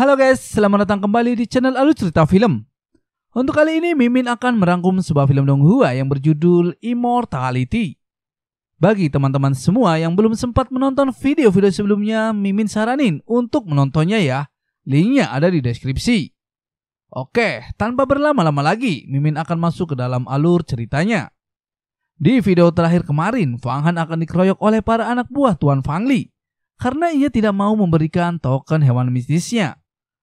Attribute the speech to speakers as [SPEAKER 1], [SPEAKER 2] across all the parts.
[SPEAKER 1] Halo guys, selamat datang kembali di channel Alu Cerita Film. Untuk kali ini Mimin akan merangkum sebuah film Donghua yang berjudul Immortality. Bagi teman-teman semua yang belum sempat menonton video-video sebelumnya, Mimin saranin untuk menontonnya ya. Linknya ada di deskripsi. Oke, tanpa berlama-lama lagi, Mimin akan masuk ke dalam alur ceritanya. Di video terakhir kemarin, Fang Han akan dikeroyok oleh para anak buah Tuan Fang Li karena ia tidak mau memberikan token hewan mistisnya.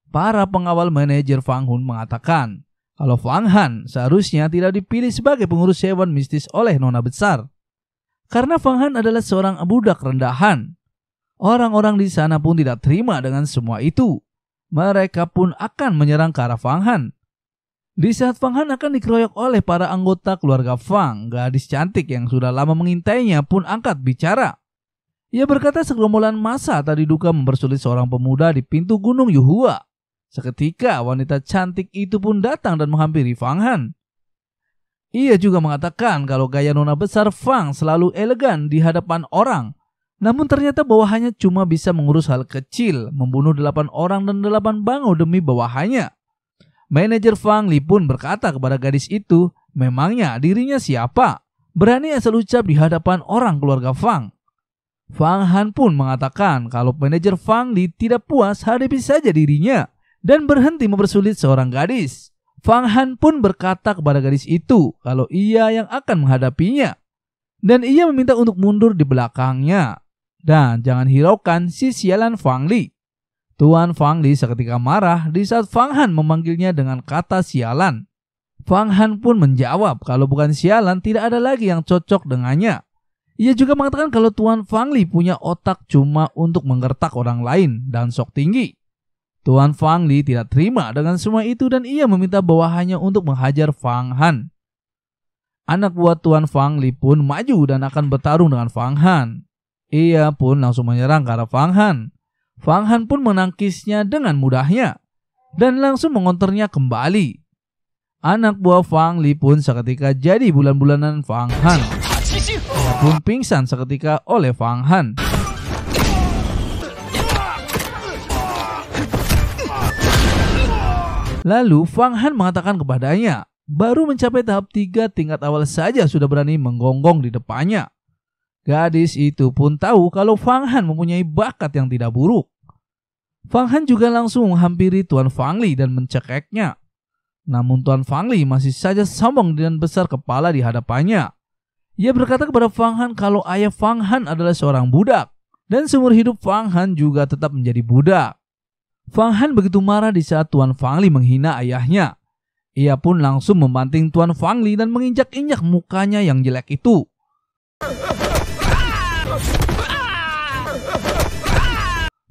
[SPEAKER 1] Para pengawal manajer Fang Hun mengatakan kalau Fang Han seharusnya tidak dipilih sebagai pengurus hewan Mistis oleh Nona Besar. Karena Fang Han adalah seorang budak rendahan. Orang-orang di sana pun tidak terima dengan semua itu. Mereka pun akan menyerang ke arah Fang Han. Di saat Fang Han akan dikeroyok oleh para anggota keluarga Fang, gadis cantik yang sudah lama mengintainya pun angkat bicara. Ia berkata segerombolan masa tadi duka mempersulit seorang pemuda di pintu Gunung Yuhua. Seketika wanita cantik itu pun datang dan menghampiri Fang Han. Ia juga mengatakan kalau gaya nona besar Fang selalu elegan di hadapan orang. Namun ternyata bawahannya cuma bisa mengurus hal kecil, membunuh delapan orang dan delapan bangau demi bawahannya. Manajer Fang Li pun berkata kepada gadis itu, memangnya dirinya siapa? Berani asal ucap di hadapan orang keluarga Fang. Fang Han pun mengatakan kalau manajer Fang Li tidak puas hadapi saja dirinya dan berhenti mempersulit seorang gadis. Fang Han pun berkata kepada gadis itu kalau ia yang akan menghadapinya. Dan ia meminta untuk mundur di belakangnya. Dan jangan hiraukan si sialan Fang Li. Tuan Fang Li seketika marah di saat Fang Han memanggilnya dengan kata sialan. Fang Han pun menjawab kalau bukan sialan tidak ada lagi yang cocok dengannya. Ia juga mengatakan kalau Tuan Fang Li punya otak cuma untuk menggertak orang lain dan sok tinggi. Tuan Fang Li tidak terima dengan semua itu dan ia meminta bawahannya untuk menghajar Fang Han. Anak buah Tuan Fang Li pun maju dan akan bertarung dengan Fang Han. Ia pun langsung menyerang ke arah Fang Han. Fang Han pun menangkisnya dengan mudahnya dan langsung mengonternya kembali. Anak buah Fang Li pun seketika jadi bulan-bulanan Fang Han. Ia pun pingsan seketika oleh Fang Han. Lalu Fang Han mengatakan kepadanya, baru mencapai tahap 3 tingkat awal saja sudah berani menggonggong di depannya. Gadis itu pun tahu kalau Fang Han mempunyai bakat yang tidak buruk. Fang Han juga langsung menghampiri Tuan Fang Li dan mencekeknya. Namun Tuan Fang Li masih saja sombong dan besar kepala di hadapannya. Ia berkata kepada Fang Han kalau ayah Fang Han adalah seorang budak dan seumur hidup Fang Han juga tetap menjadi budak. Fang Han begitu marah di saat Tuan Fang Li menghina ayahnya. Ia pun langsung membanting Tuan Fang Li dan menginjak-injak mukanya yang jelek itu.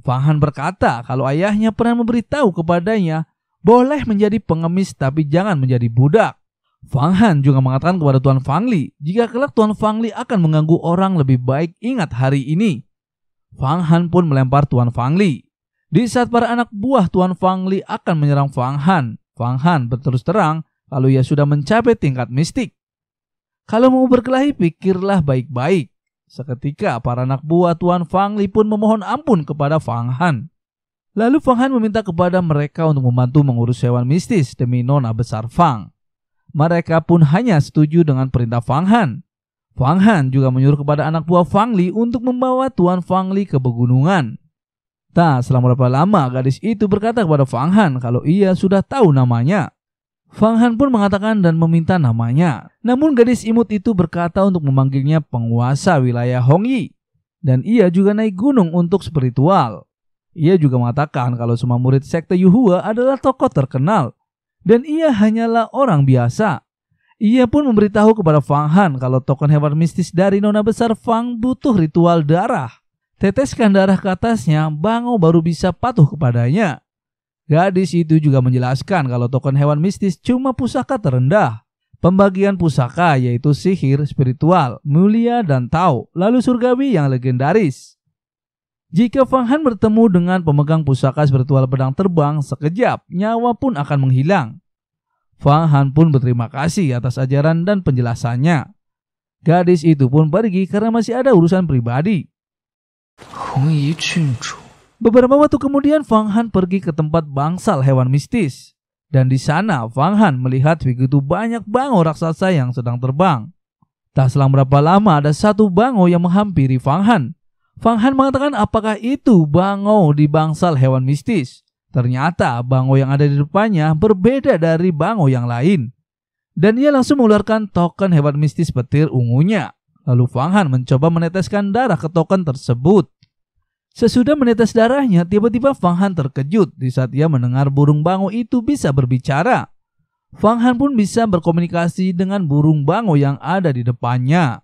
[SPEAKER 1] Fang Han berkata kalau ayahnya pernah memberitahu kepadanya boleh menjadi pengemis tapi jangan menjadi budak. Fang Han juga mengatakan kepada Tuan Fang Li, jika kelak Tuan Fang Li akan mengganggu orang lebih baik ingat hari ini. Fang Han pun melempar Tuan Fang Li. Di saat para anak buah Tuan Fang Li akan menyerang Fang Han, Fang Han berterus terang kalau ia sudah mencapai tingkat mistik. Kalau mau berkelahi, pikirlah baik-baik. Seketika, para anak buah Tuan Fang Li pun memohon ampun kepada Fang Han. Lalu Fang Han meminta kepada mereka untuk membantu mengurus hewan mistis demi nona besar Fang. Mereka pun hanya setuju dengan perintah Fang Han. Fang Han juga menyuruh kepada anak buah Fang Li untuk membawa Tuan Fang Li ke pegunungan. Tak selama berapa lama gadis itu berkata kepada Fang Han kalau ia sudah tahu namanya. Fang Han pun mengatakan dan meminta namanya. Namun gadis imut itu berkata untuk memanggilnya penguasa wilayah Hong Yi. Dan ia juga naik gunung untuk spiritual. Ia juga mengatakan kalau semua murid sekte Yuhua adalah tokoh terkenal. Dan ia hanyalah orang biasa. Ia pun memberitahu kepada Fang Han kalau token hewan mistis dari nona besar Fang butuh ritual darah. Teteskan darah ke atasnya, Bango baru bisa patuh kepadanya. Gadis itu juga menjelaskan kalau token hewan mistis cuma pusaka terendah. Pembagian pusaka yaitu sihir, spiritual, mulia, dan tau, lalu surgawi yang legendaris. Jika Fang Han bertemu dengan pemegang pusaka spiritual pedang terbang, sekejap nyawa pun akan menghilang. Fang Han pun berterima kasih atas ajaran dan penjelasannya. Gadis itu pun pergi karena masih ada urusan pribadi. Hong Yi Chun Beberapa waktu kemudian Fang Han pergi ke tempat bangsal hewan mistis. Dan di sana Fang Han melihat begitu banyak bangau raksasa yang sedang terbang. Tak selang berapa lama ada satu bangau yang menghampiri Fang Han. Fang Han mengatakan apakah itu bangau di bangsal hewan mistis. Ternyata bangau yang ada di depannya berbeda dari bangau yang lain. Dan ia langsung mengeluarkan token hewan mistis petir ungunya. Lalu Fang Han mencoba meneteskan darah ke token tersebut. Sesudah menetes darahnya, tiba-tiba Fang Han terkejut di saat ia mendengar burung bango itu bisa berbicara. Fang Han pun bisa berkomunikasi dengan burung bango yang ada di depannya.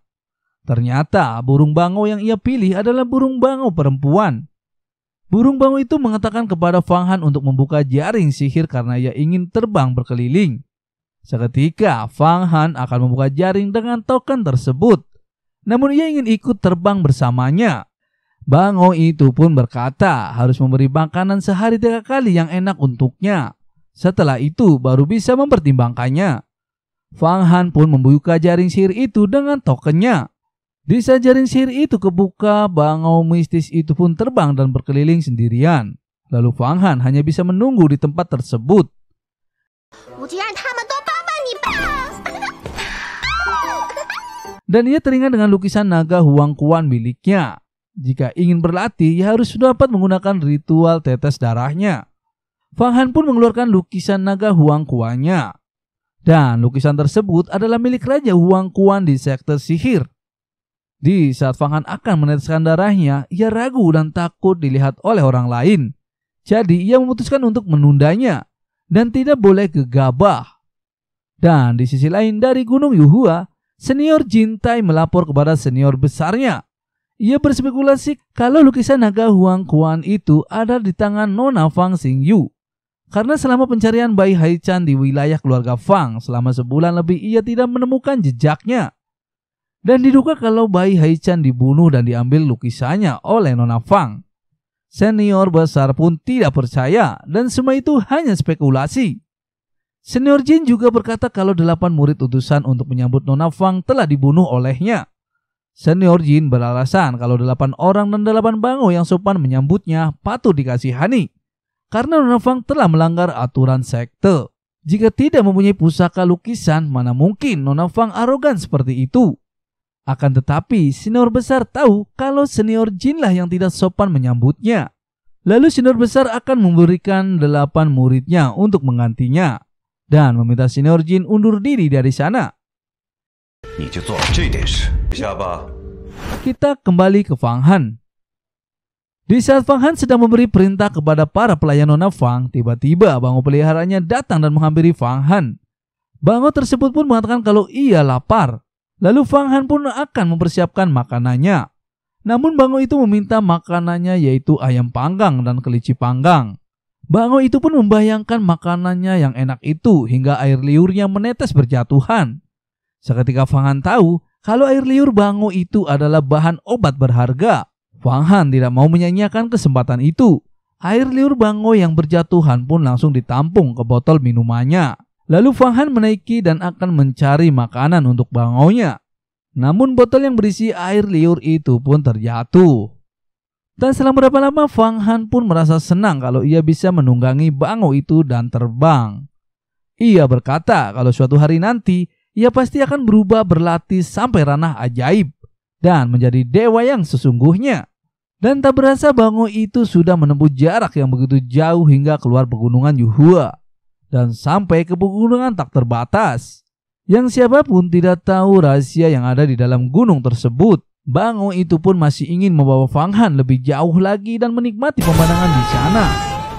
[SPEAKER 1] Ternyata burung bango yang ia pilih adalah burung bango perempuan. Burung bango itu mengatakan kepada Fang Han untuk membuka jaring sihir karena ia ingin terbang berkeliling. Seketika, Fang Han akan membuka jaring dengan token tersebut. Namun ia ingin ikut terbang bersamanya. Bango itu pun berkata harus memberi makanan sehari tiga kali yang enak untuknya. Setelah itu baru bisa mempertimbangkannya. Fang Han pun membuka jaring sihir itu dengan tokennya. di jaring sihir itu kebuka, bangau mistis itu pun terbang dan berkeliling sendirian. Lalu Fang Han hanya bisa menunggu di tempat tersebut. Dan ia teringat dengan lukisan naga Huang Kuan miliknya. Jika ingin berlatih, ia harus dapat menggunakan ritual tetes darahnya. Fang Han pun mengeluarkan lukisan naga Huang Kuannya. Dan lukisan tersebut adalah milik Raja Huang Kuan di sektor Sihir. Di saat Fang Han akan meneteskan darahnya, ia ragu dan takut dilihat oleh orang lain. Jadi ia memutuskan untuk menundanya dan tidak boleh gegabah. Dan di sisi lain dari Gunung Yuhua, Senior Jintai melapor kepada senior besarnya. Ia berspekulasi kalau lukisan naga Huang Kuan itu ada di tangan Nona Fang Xing Yu. Karena selama pencarian bayi Hai Chan di wilayah keluarga Fang selama sebulan lebih ia tidak menemukan jejaknya. Dan diduga kalau bayi Hai Chan dibunuh dan diambil lukisannya oleh Nona Fang. Senior besar pun tidak percaya dan semua itu hanya spekulasi. Senior Jin juga berkata kalau delapan murid utusan untuk menyambut Nona Fang telah dibunuh olehnya. Senior Jin beralasan kalau delapan orang dan delapan bangau yang sopan menyambutnya patut dikasihani. Karena Nona Fang telah melanggar aturan sekte. Jika tidak mempunyai pusaka lukisan, mana mungkin Nona Fang arogan seperti itu. Akan tetapi, senior besar tahu kalau senior Jinlah yang tidak sopan menyambutnya. Lalu senior besar akan memberikan delapan muridnya untuk menggantinya dan meminta senior Jin undur diri dari sana. Kita kembali ke Fang Han. Di saat Fang Han sedang memberi perintah kepada para pelayan nona Fang, tiba-tiba bango peliharanya datang dan menghampiri Fang Han. Bango tersebut pun mengatakan kalau ia lapar. Lalu Fang Han pun akan mempersiapkan makanannya. Namun Bango itu meminta makanannya yaitu ayam panggang dan kelinci panggang. Bango itu pun membayangkan makanannya yang enak itu hingga air liurnya menetes berjatuhan. Seketika Fanghan tahu kalau air liur Bango itu adalah bahan obat berharga. Fanghan tidak mau menyanyiakan kesempatan itu. Air liur Bango yang berjatuhan pun langsung ditampung ke botol minumannya. Lalu Fanghan menaiki dan akan mencari makanan untuk Bangonya. Namun botol yang berisi air liur itu pun terjatuh. Dan selang berapa lama, Fang Han pun merasa senang kalau ia bisa menunggangi bangau itu dan terbang. Ia berkata kalau suatu hari nanti, ia pasti akan berubah berlatih sampai ranah ajaib dan menjadi dewa yang sesungguhnya. Dan tak berasa bangau itu sudah menempuh jarak yang begitu jauh hingga keluar pegunungan Yuhua dan sampai ke pegunungan tak terbatas. Yang siapapun tidak tahu rahasia yang ada di dalam gunung tersebut. Bango itu pun masih ingin membawa Fang Han lebih jauh lagi dan menikmati pemandangan di sana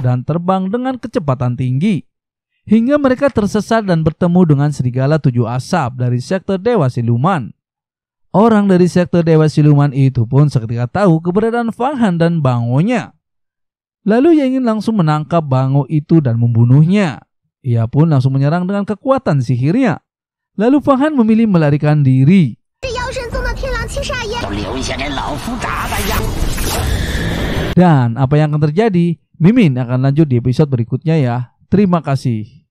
[SPEAKER 1] dan terbang dengan kecepatan tinggi. Hingga mereka tersesat dan bertemu dengan serigala tujuh asap dari sektor Dewa Siluman. Orang dari sektor Dewa Siluman itu pun seketika tahu keberadaan Fang Han dan Bangonya. Lalu ia ingin langsung menangkap Bango itu dan membunuhnya. Ia pun langsung menyerang dengan kekuatan sihirnya. Lalu Fang Han memilih melarikan diri 留下给老夫打打呀！Dan apa yang akan terjadi? Mimin akan lanjut di episode berikutnya ya. Terima kasih.